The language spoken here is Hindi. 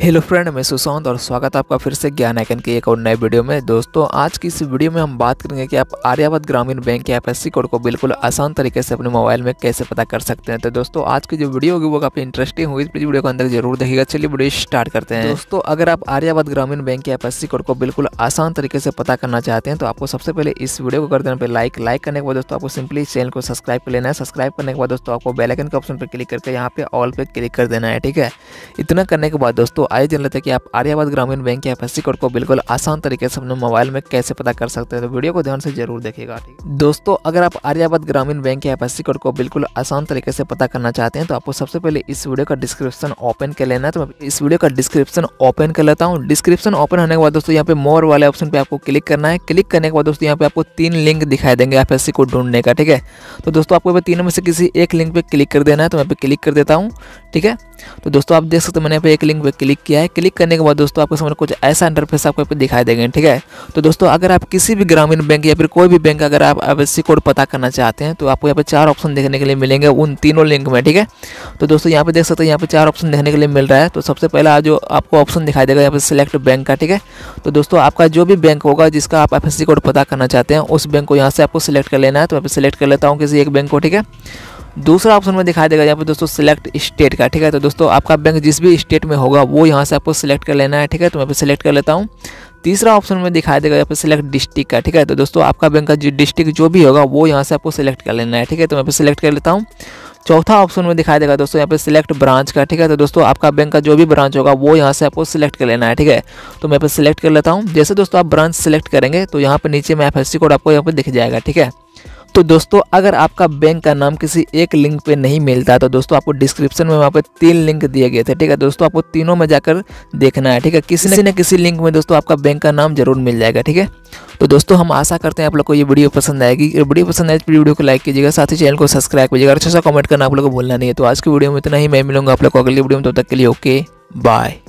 हेलो फ्रेंड मैं सुशांत और स्वागत है आपका फिर से ज्ञान आइकन की एक और नए वीडियो में दोस्तों आज की इस वीडियो में हम बात करेंगे कि आप आर्यावत ग्रामीण बैंक के एफ कोड को बिल्कुल आसान तरीके से अपने मोबाइल में कैसे पता कर सकते हैं तो दोस्तों आज की जो वीडियो होगी वो काफ़ी इंटरेस्टिंग होगी प्लीज वीडियो को अंदर जरूर देखेगा चलिए वीडियो स्टार्ट करते हैं दोस्तों अगर आप आर्यावत ग्रामीण बैंक के एफ कोड को बिल्कुल आसान तरीके से पता करना चाहते हैं तो आपको सबसे पहले इस वीडियो को कर देने पर लाइक लाइक करने के बाद दोस्तों आपको सिंपली चैनल को सब्सक्राइब कर लेना है सब्सक्राइब करने के बाद दोस्तों आपको बेलाइकन के ऑप्शन पर क्लिक करके यहाँ पे ऑल पे क्लिक कर देना है ठीक है इतना करने के बाद दोस्तों आइए जान लेते हैं कि आप आर्यावाद ग्रामीण बैंक के एफ कोड को बिल्कुल आसान तरीके से अपने मोबाइल में कैसे पता कर सकते हैं तो वीडियो को ध्यान से जरूर देखेगा दोस्तों अगर आप आर्यावाद ग्रामीण बैंक के एफ कोड को बिल्कुल आसान तरीके से पता करना चाहते हैं तो आपको सबसे पहले इस वीडियो का डिस्क्रिप्शन ओपन कर लेना है तो इस वीडियो का डिस्क्रिप्शन ओपन कर लेता हूँ डिस्क्रिप्शन ओपन होने के बाद दोस्तों यहाँ पे मोर वाले ऑप्शन पे आपको क्लिक करना है क्लिक करने के बाद दोस्तों यहाँ पे आपको तीन लिंक दिखाई देंगे एफ कोड ढूंढने का ठीक है तो दोस्तों आपको तीनों में से किसी एक लिंक पे क्लिक कर देना है तो मैं पे क्लिक कर देता हूँ ठीक है तो दोस्तों आप देख सकते मैंने यहाँ पे एक लिंक पे क्लिक क्लिक किया है क्लिक करने के बाद दोस्तों आपके सामने कुछ ऐसा इंटरफेस आपको यहाँ पर दिखाई देंगे ठीक है तो दोस्तों अगर आप किसी भी ग्रामीण बैंक या फिर कोई भी बैंक अगर आप सी कोड पता करना चाहते हैं तो आपको यहाँ पर चार ऑप्शन देखने के लिए मिलेंगे उन तीनों लिंक में ठीक है तो दोस्तों यहाँ पर देख सकते हैं यहाँ पर चार ऑप्शन देखने के लिए मिल रहा है तो सबसे पहला जो आपको ऑप्शन दिखाई देगा यहाँ पर सिलेक्ट बैंक का ठीक है तो दोस्तों आपका जो भी बैंक होगा जिसका आप एफ कोड पता करना चाहते हैं उस बैंक को यहाँ से आपको सिलेक्ट कर लेना है तो मैं सिलेक्ट कर लेता हूँ किसी एक बैंक को ठीक है दूसरा ऑप्शन में दिखाई देगा यहाँ पे दोस्तों सिलेक्ट स्टेट का ठीक है तो दोस्तों आपका बैंक जिस भी स्टेट में होगा वो यहाँ से आपको सिलेक्ट कर लेना है ठीक है तो मैं सिलेक्ट कर लेता हूँ तीसरा ऑप्शन में दिखाई देगा यहाँ पर सिलेक्ट डिस्ट्रिक्ट का ठीक है तो दोस्तों आपका बैंक का डिस्ट्रिक्ट जो भी होगा वो यहाँ से आपको सिलेक्ट कर लेना है ठीक है तो मैं पे सिलेक्ट कर लेता हूँ चौथा ऑप्शन में दिखाई देगा दोस्तों यहाँ पे सिलेक्ट ब्रांच का ठीक है तो दोस्तों आपका बैंक का जो भी ब्रांच होगा वो यहाँ से आपको सिलेक्ट कर लेना है ठीक है तो मैं यहाँ पे सिलेक्ट कर लेता हूँ जैसे दोस्तों आप ब्रांच सेलेक्ट करेंगे तो यहाँ पे नीचे में एफ कोड आपको यहाँ पे दिख जाएगा ठीक है तो दोस्तों अगर आपका बैंक का नाम किसी एक लिंक पे नहीं मिलता तो दोस्तों आपको डिस्क्रिप्शन में वहाँ पे तीन लिंक दिए गए थे ठीक है दोस्तों आपको तीनों में जाकर देखना है ठीक है किसी न किसी लिंक में दोस्तों आपका बैंक का नाम जरूर मिल जाएगा ठीक है तो दोस्तों हम आशा करते हैं आप लोग को ये वीडियो पसंद आएगी वीडियो पसंद आए तो वीडियो को लाइक कीजिएगा साथ ही चैनल को सब्सक्राइब कीजिएगा अच्छा सा कमेंट करना आप लोग को भूलना नहीं है तो आज की वीडियो में इतना ही मैं मिलूंगा आप लोग को अगली वीडियो में तब तक के लिए ओके बाय